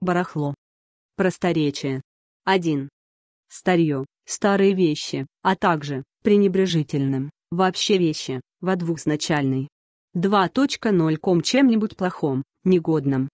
барахло. Просторечие. 1. Старье, старые вещи, а также, пренебрежительным, вообще вещи, во двухзначальной. 2.0 ком чем-нибудь плохом, негодном,